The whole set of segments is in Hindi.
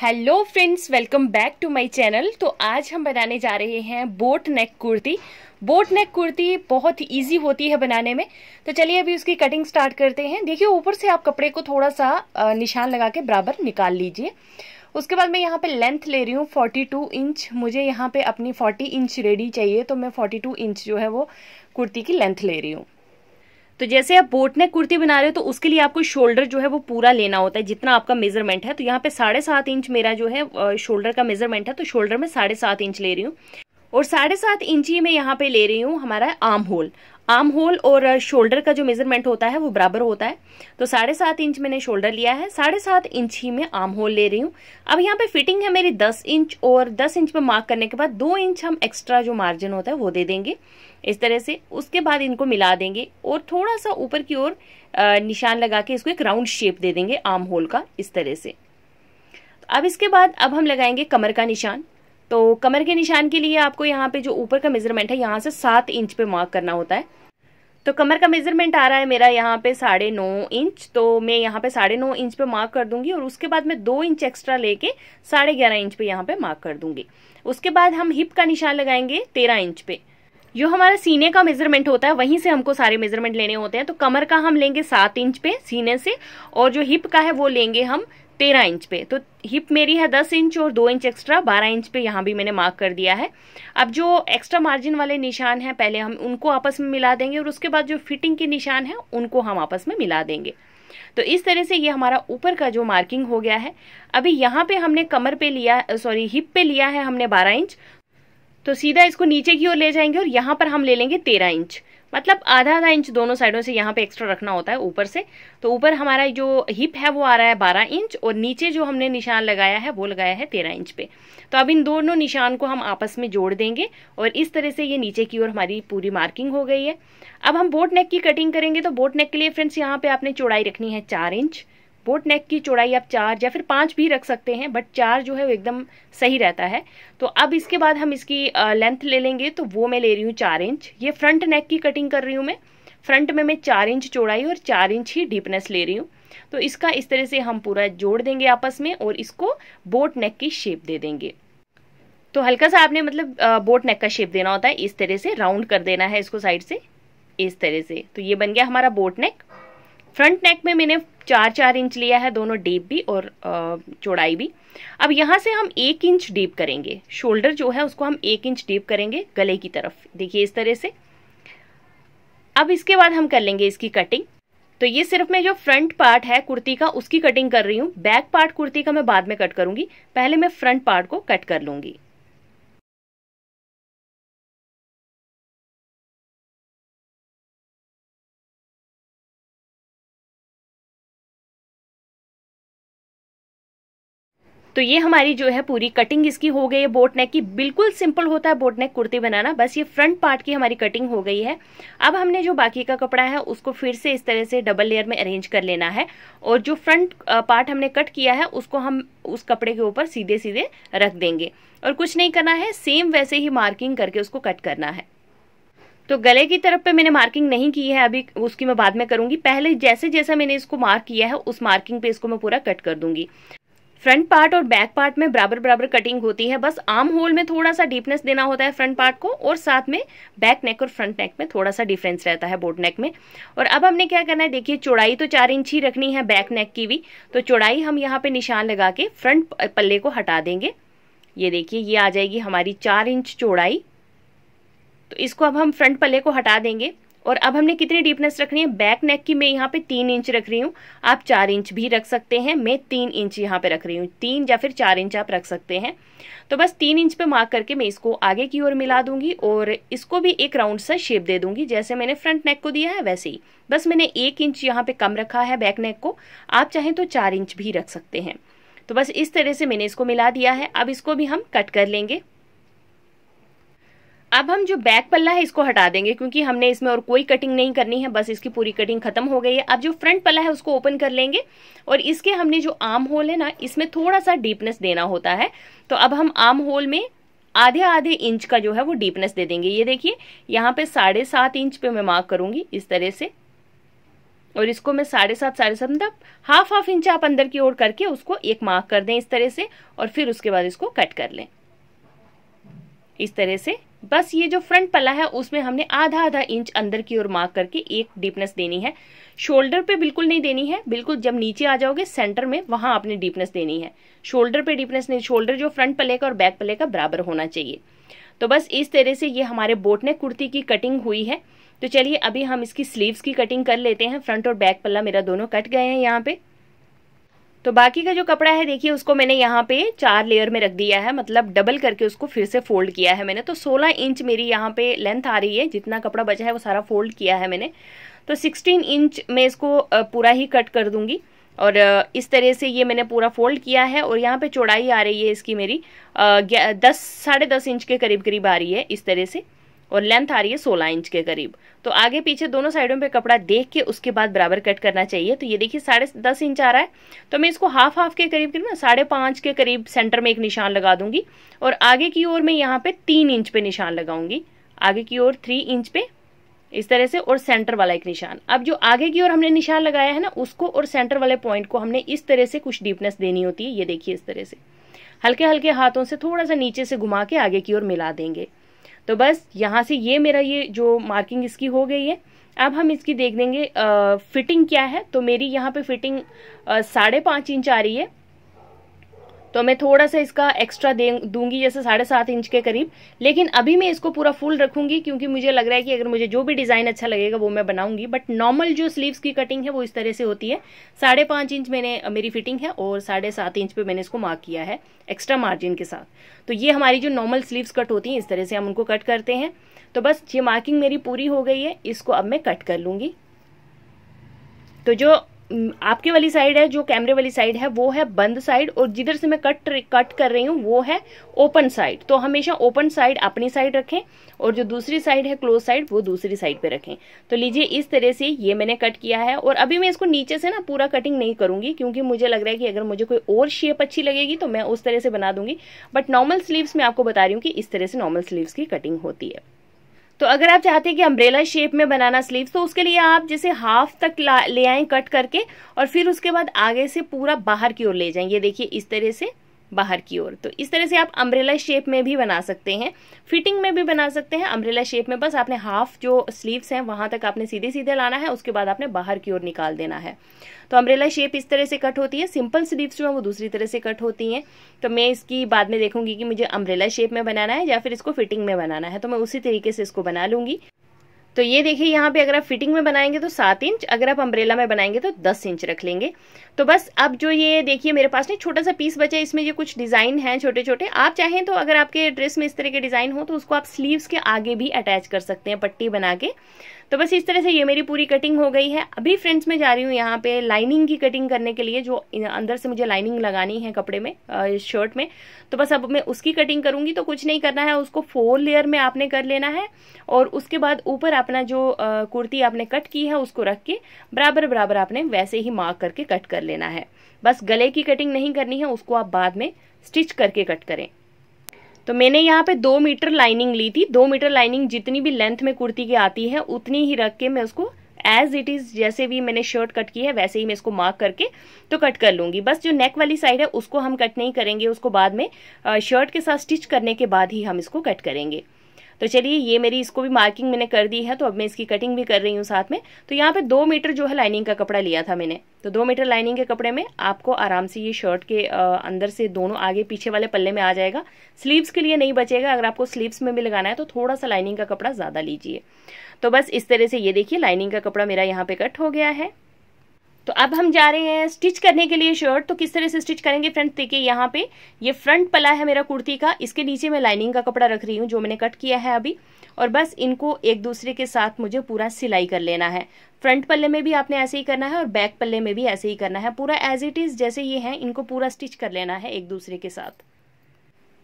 hello friends welcome back to my channel तो आज हम बनाने जा रहे हैं boat neck kurti boat neck kurti बहुत इजी होती है बनाने में तो चलिए अभी उसकी कटिंग स्टार्ट करते हैं देखिए ऊपर से आप कपड़े को थोड़ा सा निशान लगा के बराबर निकाल लीजिए उसके बाद मैं यहाँ पे लेंथ ले रही हूँ 42 इंच मुझे यहाँ पे अपनी 40 इंच रेडी चाहिए तो मैं 42 इंच जो है वो कुर्ती की लेंथ ले रही हूँ तो जैसे आप बोट नेक कुर्ती बना रहे हो तो उसके लिए आपको शोल्डर जो है वो पूरा लेना होता है जितना आपका मेजरमेंट है तो यहाँ पे साढ़े सात इंच मेरा जो है शोल्डर का मेजरमेंट है तो शोल्डर में साढ़े सात इंच ले रही हूँ और साढ़े सात इंची में यहाँ पे ले रही हूँ हमारा आर्म होल आर्म होल और शोल्डर का जो मेजरमेंट होता है वो बराबर होता है तो साढ़े सात इंच मैंने शोल्डर लिया है साढ़े सात इंच ही में आर्म होल ले रही हूँ अब यहाँ पे फिटिंग है मेरी दस इंच और दस इंच पे मार्क करने के बाद दो इंच हम एक्स्ट्रा जो मार्जिन होता है वो दे देंगे इस तरह से उसके बाद इनको मिला देंगे और थोड़ा सा ऊपर की ओर निशान लगा के इसको एक राउंड शेप दे देंगे आर्म होल का इस तरह से अब इसके बाद अब हम लगाएंगे कमर का निशान तो कमर के निशान के लिए आपको यहाँ पे जो ऊपर का मेजरमेंट है यहाँ से सात इंच पे मार्क करना होता है तो कमर का मेजरमेंट आ रहा है मेरा यहाँ पे साढ़े नौ इंच तो मैं यहाँ पे साढ़े नौ इंच पे मार्क कर दूंगी और उसके बाद मैं दो इंच एक्स्ट्रा लेके साढ़े ग्यारह इंच पे यहाँ पे मार्क कर दूंगी उसके बाद हम हिप का निशान लगाएंगे तेरह इंच पे जो हमारा सीने का मेजरमेंट होता है वहीं से हमको सारे मेजरमेंट लेने होते हैं तो कमर का हम लेंगे सात इंच पे सीने से और जो हिप का है वो लेंगे हम तेरह इंच पे तो हिप मेरी है दस इंच और दो इंच एक्स्ट्रा बारह इंच पे यहाँ भी मैंने मार्क कर दिया है अब जो एक्स्ट्रा मार्जिन वाले निशान हैं पहले हम उनको आपस में मिला देंगे और उसके बाद जो फिटिंग के निशान हैं उनको हम आपस में मिला देंगे तो इस तरह से ये हमारा ऊपर का जो मार्किंग हो गया है अभी यहाँ पे हमने कमर पे लिया सॉरी हिप पे लिया है हमने बारह इंच तो सीधा इसको नीचे की ओर ले जाएंगे और यहाँ पर हम ले लेंगे तेरह इंच मतलब आधा आधा इंच दोनों साइडों से यहाँ पे एक्स्ट्रा रखना होता है ऊपर से तो ऊपर हमारा जो हिप है वो आ रहा है बारह इंच और नीचे जो हमने निशान लगाया है वो लगाया है तेरह इंच पे तो अब इन दोनों निशान को हम आपस में जोड़ देंगे और इस तरह से ये नीचे की ओर हमारी पूरी मार्किंग हो गई है अब हम बोट नेक की कटिंग करेंगे तो बोट नेक के लिए फ्रेंड्स यहाँ पे आपने चौड़ाई रखनी है चार इंच बोट नेक की चौड़ाई आप चार या फिर पाँच भी रख सकते हैं बट चार जो है वो एकदम सही रहता है तो अब इसके बाद हम इसकी लेंथ ले लेंगे तो वो मैं ले रही हूँ चार इंच ये फ्रंट नेक की कटिंग कर रही हूँ मैं फ्रंट में मैं चार इंच चौड़ाई और चार इंच ही डीपनेस ले रही हूँ तो इसका इस तरह से हम पूरा जोड़ देंगे आपस में और इसको बोट नेक की शेप दे देंगे तो हल्का सा आपने मतलब बोट नेक का शेप देना होता है इस तरह से राउंड कर देना है इसको साइड से इस तरह से तो ये बन गया हमारा बोट नेक फ्रंट नेक में मैंने चार चार इंच लिया है दोनों डीप भी और चौड़ाई भी अब यहाँ से हम एक इंच डीप करेंगे शोल्डर जो है उसको हम एक इंच डीप करेंगे गले की तरफ देखिए इस तरह से अब इसके बाद हम कर लेंगे इसकी कटिंग तो ये सिर्फ मैं जो फ्रंट पार्ट है कुर्ती का उसकी कटिंग कर रही हूँ बैक पार्ट कुर्ती का मैं बाद में कट करूंगी पहले मैं फ्रंट पार्ट को कट कर लूंगी तो ये हमारी जो है पूरी कटिंग इसकी हो गई है बोट नेक की बिल्कुल सिंपल होता है बोट नेक कुर्ती बनाना बस ये फ्रंट पार्ट की हमारी कटिंग हो गई है अब हमने जो बाकी का कपड़ा है उसको फिर से इस तरह से डबल लेयर में अरेंज कर लेना है और जो फ्रंट पार्ट हमने कट किया है उसको हम उस कपड़े के ऊपर सीधे सीधे रख देंगे और कुछ नहीं करना है सेम वैसे ही मार्किंग करके उसको कट करना है तो गले की तरफ पे मैंने मार्किंग नहीं की है अभी उसकी मैं बाद में करूंगी पहले जैसे जैसा मैंने इसको मार्क किया है उस मार्किंग पे इसको मैं पूरा कट कर दूंगी फ्रंट पार्ट और बैक पार्ट में बराबर बराबर कटिंग होती है बस आर्म होल में थोड़ा सा डीपनेस देना होता है फ्रंट पार्ट को और साथ में बैक नेक और फ्रंट नेक में थोड़ा सा डिफरेंस रहता है बोट नेक में और अब हमने क्या करना है देखिए चौड़ाई तो चार इंच ही रखनी है बैक नेक की भी तो चौड़ाई हम यहाँ पे निशान लगा के फ्रंट पल्ले को हटा देंगे ये देखिए ये आ जाएगी हमारी चार इंच चौड़ाई तो इसको अब हम फ्रंट पल्ले को हटा देंगे और अब हमने कितनी डीपनेस रखनी है बैक नेक की मैं यहाँ पे तीन इंच रख रही हूँ आप चार इंच भी रख सकते हैं मैं तीन इंच यहाँ पे रख रही हूँ तीन या फिर चार इंच आप रख सकते हैं तो बस तीन इंच पे मार्क करके मैं इसको आगे की ओर मिला दूंगी और इसको भी एक राउंड सा शेप दे दूंगी जैसे मैंने फ्रंट नेक को दिया है वैसे ही बस मैंने एक इंच यहाँ पे कम रखा है बैक नेक को आप चाहें तो चार इंच भी रख सकते हैं तो बस इस तरह से मैंने इसको मिला दिया है अब इसको भी हम कट कर लेंगे अब हम जो बैक पल्ला है इसको हटा देंगे क्योंकि हमने इसमें और कोई कटिंग नहीं करनी है बस इसकी पूरी कटिंग खत्म हो गई है अब जो फ्रंट पल्ला है उसको ओपन कर लेंगे और इसके हमने जो आर्म होल है ना इसमें थोड़ा सा डीपनेस देना होता है तो अब हम आर्म होल में आधे आधे इंच का जो है वो डीपनेस दे देंगे ये देखिए यहाँ पे साढ़े सात इंच पे मैं मार्क करूंगी इस तरह से और इसको मैं साढ़े सात साढ़े सात मतलब हाफ हाफ इंच आप अंदर की ओर करके उसको एक मार्क कर दें इस तरह से और फिर उसके बाद इसको कट कर लें इस तरह से बस ये जो फ्रंट पला है उसमें हमने आधा आधा इंच अंदर की ओर मार्क करके एक डीपनेस देनी है शोल्डर पे बिल्कुल नहीं देनी है बिल्कुल जब नीचे आ जाओगे सेंटर में वहां आपने डीपनेस देनी है शोल्डर पे डीपनेस नहीं शोल्डर जो फ्रंट पले का और बैक पले का बराबर होना चाहिए तो बस इस तरह से ये हमारे बोट ने कुर्ती की कटिंग हुई है तो चलिए अभी हम इसकी स्लीव्स की कटिंग कर लेते हैं फ्रंट और बैक पल्ला मेरा दोनों कट गए हैं यहाँ पे तो बाकी का जो कपड़ा है देखिए उसको मैंने यहाँ पे चार लेयर में रख दिया है मतलब डबल करके उसको फिर से फोल्ड किया है मैंने तो 16 इंच मेरी यहाँ पे लेंथ आ रही है जितना कपड़ा बचा है वो सारा फोल्ड किया है मैंने तो 16 इंच में इसको पूरा ही कट कर दूंगी और इस तरह से ये मैंने पूरा फोल्ड किया है और यहाँ पे चौड़ाई आ रही है इसकी मेरी दस साढ़े दस इंच के करीब करीब आ रही है इस तरह से और लेंथ आ रही है सोलह इंच के करीब तो आगे पीछे दोनों साइडों पे कपड़ा देख के उसके बाद बराबर कट करना चाहिए तो ये देखिए साढ़े दस इंच आ रहा है तो मैं इसको हाफ हाफ के करीब करीब ना साढ़े पाँच के करीब सेंटर में एक निशान लगा दूंगी और आगे की ओर मैं यहाँ पे तीन इंच पे निशान लगाऊंगी आगे की ओर थ्री इंच पे इस तरह से और सेंटर वाला एक निशान अब जो आगे की ओर हमने निशान लगाया है ना उसको और सेंटर वाले पॉइंट को हमने इस तरह से कुछ डीपनेस देनी होती है ये देखिए इस तरह से हल्के हल्के हाथों से थोड़ा सा नीचे से घुमा के आगे की ओर मिला देंगे तो बस यहाँ से ये मेरा ये जो मार्किंग इसकी हो गई है अब हम इसकी देख देंगे आ, फिटिंग क्या है तो मेरी यहाँ पे फिटिंग साढ़े पाँच इंच आ रही है तो मैं थोड़ा सा इसका एक्स्ट्रा दे दूंगी जैसे साढ़े सात इंच के करीब लेकिन अभी मैं इसको पूरा फुल रखूंगी क्योंकि मुझे लग रहा है कि अगर मुझे जो भी डिज़ाइन अच्छा लगेगा वो मैं बनाऊंगी बट नॉर्मल जो स्लीव्स की कटिंग है वो इस तरह से होती है साढ़े पाँच इंच मैंने मेरी फिटिंग है और साढ़े सात इंच पर मैंने इसको मार्क किया है एक्स्ट्रा मार्जिन के साथ तो ये हमारी जो नॉर्मल स्लीव्स कट होती हैं इस तरह से हम उनको कट करते हैं तो बस ये मार्किंग मेरी पूरी हो गई है इसको अब मैं कट कर लूँगी तो जो आपके वाली साइड है जो कैमरे वाली साइड है वो है बंद साइड और जिधर से मैं कट कट कर रही हूँ वो है ओपन साइड तो हमेशा ओपन साइड अपनी साइड रखें और जो दूसरी साइड है क्लोज साइड वो दूसरी साइड पे रखें तो लीजिए इस तरह से ये मैंने कट किया है और अभी मैं इसको नीचे से ना पूरा कटिंग नहीं करूंगी क्योंकि मुझे लग रहा है कि अगर मुझे कोई और शेप अच्छी लगेगी तो मैं उस तरह से बना दूंगी बट नॉर्मल स्लीव्स में आपको बता रही हूँ कि इस तरह से नॉर्मल स्लीव्स की कटिंग होती है तो अगर आप चाहते हैं कि अम्ब्रेला शेप में बनाना स्लीव्स तो उसके लिए आप जैसे हाफ तक ले आए कट करके और फिर उसके बाद आगे से पूरा बाहर की ओर ले जाएं ये देखिए इस तरह से बाहर की ओर तो इस तरह से आप अम्ब्रेला शेप में भी बना सकते हैं फिटिंग में भी बना सकते हैं अम्ब्रेला शेप में बस आपने हाफ जो स्लीव्स हैं वहाँ तक आपने सीधे सीधे लाना है उसके बाद आपने बाहर की ओर निकाल देना है तो अम्ब्रेला शेप इस तरह से कट होती है सिंपल स्लीव्स जो है वो दूसरी तरह से कट होती हैं तो मैं इसकी बाद में देखूंगी कि मुझे अम्ब्रेला शेप में बनाना है या फिर इसको फिटिंग में बनाना है तो मैं उसी तरीके से इसको बना लूँगी तो ये देखिए यहाँ पे अगर आप फिटिंग में बनाएंगे तो सात इंच अगर आप अम्ब्रेला में बनाएंगे तो दस इंच रख लेंगे तो बस अब जो ये देखिए मेरे पास नहीं छोटा सा पीस बचा है इसमें ये कुछ डिज़ाइन हैं छोटे छोटे आप चाहें तो अगर आपके ड्रेस में इस तरह के डिज़ाइन हो तो उसको आप स्लीव्स के आगे भी अटैच कर सकते हैं पट्टी बना के तो बस इस तरह से ये मेरी पूरी कटिंग हो गई है अभी फ्रेंड्स मैं जा रही हूँ यहाँ पे लाइनिंग की कटिंग करने के लिए जो अंदर से मुझे लाइनिंग लगानी है कपड़े में शर्ट में तो बस अब मैं उसकी कटिंग करूंगी तो कुछ नहीं करना है उसको फोर लेयर में आपने कर लेना है और उसके बाद ऊपर अपना जो कुर्ती आपने कट की है उसको रख के बराबर बराबर आपने वैसे ही मार्क करके कट कर लेना है बस गले की कटिंग नहीं करनी है उसको आप बाद में स्टिच करके कट करें तो मैंने यहाँ पे दो मीटर लाइनिंग ली थी दो मीटर लाइनिंग जितनी भी लेंथ में कुर्ती की आती है उतनी ही रख के मैं उसको एज इट इज जैसे भी मैंने शर्ट कट की है वैसे ही मैं इसको मार्क करके तो कट कर लूंगी बस जो नेक वाली साइड है उसको हम कट नहीं करेंगे उसको बाद में शर्ट के साथ स्टिच करने के बाद ही हम इसको कट करेंगे तो चलिए ये मेरी इसको भी मार्किंग मैंने कर दी है तो अब मैं इसकी कटिंग भी कर रही हूँ साथ में तो यहाँ पे दो मीटर जो है लाइनिंग का कपड़ा लिया था मैंने तो दो मीटर लाइनिंग के कपड़े में आपको आराम से ये शर्ट के अंदर से दोनों आगे पीछे वाले पल्ले में आ जाएगा स्लीव्स के लिए नहीं बचेगा अगर आपको स्लीव्स में भी लगाना है तो थोड़ा सा लाइनिंग का कपड़ा ज़्यादा लीजिए तो बस इस तरह से ये देखिए लाइनिंग का कपड़ा मेरा यहाँ पे कट हो गया है तो अब हम जा रहे हैं स्टिच करने के लिए शर्ट तो किस तरह से स्टिच करेंगे फ्रेंड्स देखिए यहाँ पे ये फ्रंट पला है मेरा कुर्ती का इसके नीचे मैं लाइनिंग का कपड़ा रख रही हूँ जो मैंने कट किया है अभी और बस इनको एक दूसरे के साथ मुझे पूरा सिलाई कर लेना है फ्रंट पल्ले में भी आपने ऐसे ही करना है और बैक पल्ले में भी ऐसे ही करना है पूरा एज इट इज़ जैसे ये है इनको पूरा स्टिच कर लेना है एक दूसरे के साथ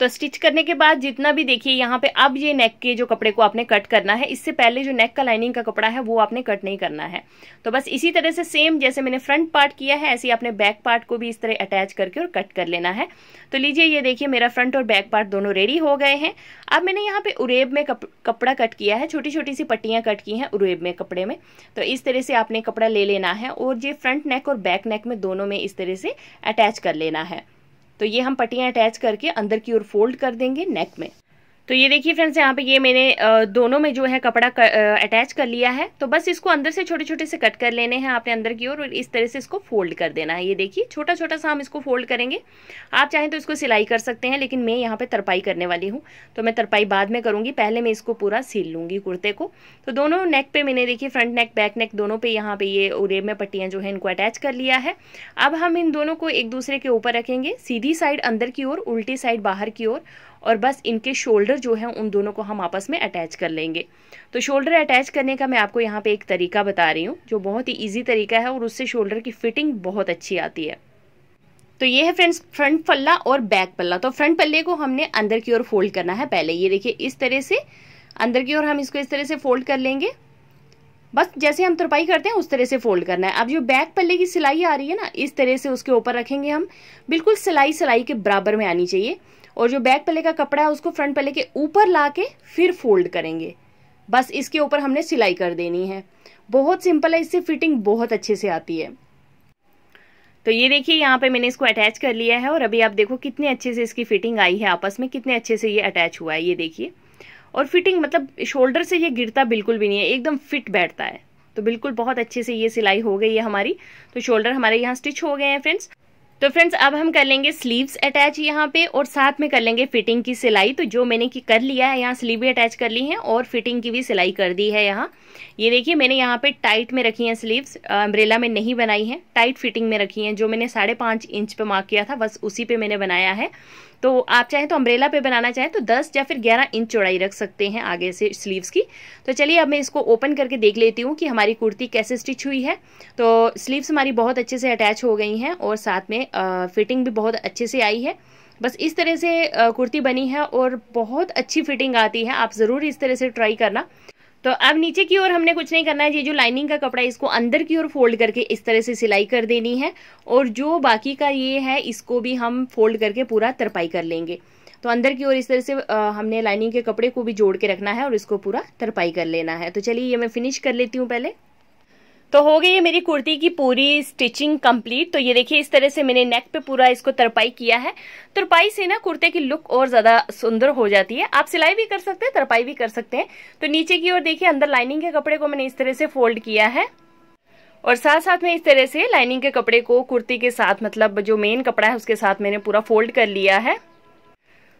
तो स्टिच करने के बाद जितना भी देखिए यहाँ पे अब ये नेक के जो कपड़े को आपने कट करना है इससे पहले जो नेक का लाइनिंग का कपड़ा है वो आपने कट नहीं करना है तो बस इसी तरह से सेम जैसे मैंने फ्रंट पार्ट किया है ऐसे ही आपने बैक पार्ट को भी इस तरह अटैच करके और कट कर लेना है तो लीजिए ये देखिए मेरा फ्रंट और बैक पार्ट दोनों रेडी हो गए हैं अब मैंने यहाँ पे उरेब में कप, कपड़ा कट किया है छोटी छोटी सी पट्टियाँ कट की हैं उरेब में कपड़े में तो इस तरह से आपने कपड़ा ले लेना है और ये फ्रंट नेक और बैक नेक में दोनों में इस तरह से अटैच कर लेना है तो ये हम पट्टियाँ अटैच करके अंदर की ओर फोल्ड कर देंगे नेक में तो ये देखिए फ्रेंड्स यहाँ पे ये मैंने दोनों में जो है कपड़ा कर, अटैच कर लिया है तो बस इसको अंदर से छोटे छोटे से कट कर लेने हैं आपने अंदर की ओर और इस तरह से इसको फोल्ड कर देना है ये देखिए छोटा छोटा सा हम इसको फोल्ड करेंगे आप चाहें तो इसको सिलाई कर सकते हैं लेकिन मैं यहाँ पर तरपाई करने वाली हूँ तो मैं तरपाई बाद में करूँगी पहले मैं इसको पूरा सिल लूँगी कुर्ते को तो दोनों नेक पर मैंने देखिए फ्रंट नेक बैक नेक दोनों पर यहाँ पर ये उरेब में पट्टियाँ जो है इनको अटैच कर लिया है अब हम इन दोनों को एक दूसरे के ऊपर रखेंगे सीधी साइड अंदर की ओर उल्टी साइड बाहर की ओर और बस इनके शोल्डर जो है उन दोनों को हम आपस में अटैच कर लेंगे तो शोल्डर अटैच करने का मैं आपको यहाँ पे एक तरीका बता रही हूँ जो बहुत ही ईजी तरीका है और उससे शोल्डर की फिटिंग बहुत अच्छी आती है तो ये है फ्रेंड्स फ्रंट पल्ला और बैक पल्ला तो फ्रंट पल्ले को हमने अंदर की ओर फोल्ड करना है पहले ये देखिए इस तरह से अंदर की ओर हम इसको इस तरह से फोल्ड कर लेंगे बस जैसे हम तुरपाई करते हैं उस तरह से फोल्ड करना है अब जो बैक पल्ले की सिलाई आ रही है ना इस तरह से उसके ऊपर रखेंगे हम बिल्कुल सिलाई सिलाई के बराबर में आनी चाहिए और जो बैक पले का कपड़ा है उसको फ्रंट पले के ऊपर ला के फिर फोल्ड करेंगे बस इसके ऊपर हमने सिलाई कर देनी है बहुत सिंपल है इससे फिटिंग बहुत अच्छे से आती है तो ये देखिए यहाँ पे मैंने इसको अटैच कर लिया है और अभी आप देखो कितने अच्छे से इसकी फिटिंग आई है आपस में कितने अच्छे से ये अटैच हुआ है ये देखिए और फिटिंग मतलब शोल्डर से ये गिरता बिल्कुल भी नहीं है एकदम फिट बैठता है तो बिल्कुल बहुत अच्छे से ये सिलाई हो गई है हमारी तो शोल्डर हमारे यहाँ स्टिच हो गए हैं फ्रेंड्स तो फ्रेंड्स अब हम कर लेंगे स्लीव्स अटैच यहाँ पे और साथ में कर लेंगे फिटिंग की सिलाई तो जो मैंने की कर लिया है यहाँ स्लीव भी अटैच कर ली है और फिटिंग की भी सिलाई कर दी है यहाँ ये देखिए मैंने यहाँ पे टाइट में रखी हैं स्लीव्स अम्ब्रेला में नहीं बनाई हैं टाइट फिटिंग में रखी हैं जो मैंने साढ़े पाँच इंच पे मार्क किया था बस उसी पे मैंने बनाया है तो आप चाहें तो अम्ब्रेला पे बनाना चाहें तो 10 या फिर 11 इंच चौड़ाई रख सकते हैं आगे से स्लीव्स की तो चलिए अब मैं इसको ओपन करके देख लेती हूँ कि हमारी कुर्ती कैसे स्टिच हुई है तो स्लीव्स हमारी बहुत अच्छे से अटैच हो गई हैं और साथ में फिटिंग भी बहुत अच्छे से आई है बस इस तरह से कुर्ती बनी है और बहुत अच्छी फिटिंग आती है आप ज़रूर इस तरह से ट्राई करना तो अब नीचे की ओर हमने कुछ नहीं करना है ये जो लाइनिंग का कपड़ा है इसको अंदर की ओर फोल्ड करके इस तरह से सिलाई कर देनी है और जो बाकी का ये है इसको भी हम फोल्ड करके पूरा तरपाई कर लेंगे तो अंदर की ओर इस तरह से हमने लाइनिंग के कपड़े को भी जोड़ के रखना है और इसको पूरा तरपाई कर लेना है तो चलिए ये मैं फिनिश कर लेती हूँ पहले तो हो गई है मेरी कुर्ती की पूरी स्टिचिंग कंप्लीट तो ये देखिए इस तरह से मैंने नेक पे पूरा इसको तरपाई किया है तरपाई से ना कुर्ते की लुक और ज़्यादा सुंदर हो जाती है आप सिलाई भी कर सकते हैं तरपाई भी कर सकते हैं तो नीचे की ओर देखिए अंदर लाइनिंग के कपड़े को मैंने इस तरह से फोल्ड किया है और साथ साथ में इस तरह से लाइनिंग के कपड़े को कुर्ती के साथ मतलब जो मेन कपड़ा है उसके साथ मैंने पूरा फोल्ड कर लिया है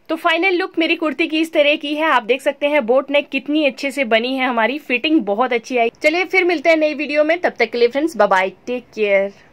तो फाइनल लुक मेरी कुर्ती की इस तरह की है आप देख सकते हैं बोट नेक कितनी अच्छे से बनी है हमारी फिटिंग बहुत अच्छी आई चलिए फिर मिलते हैं नई वीडियो में तब तक के लिए फ्रेंड्स बाय टेक केयर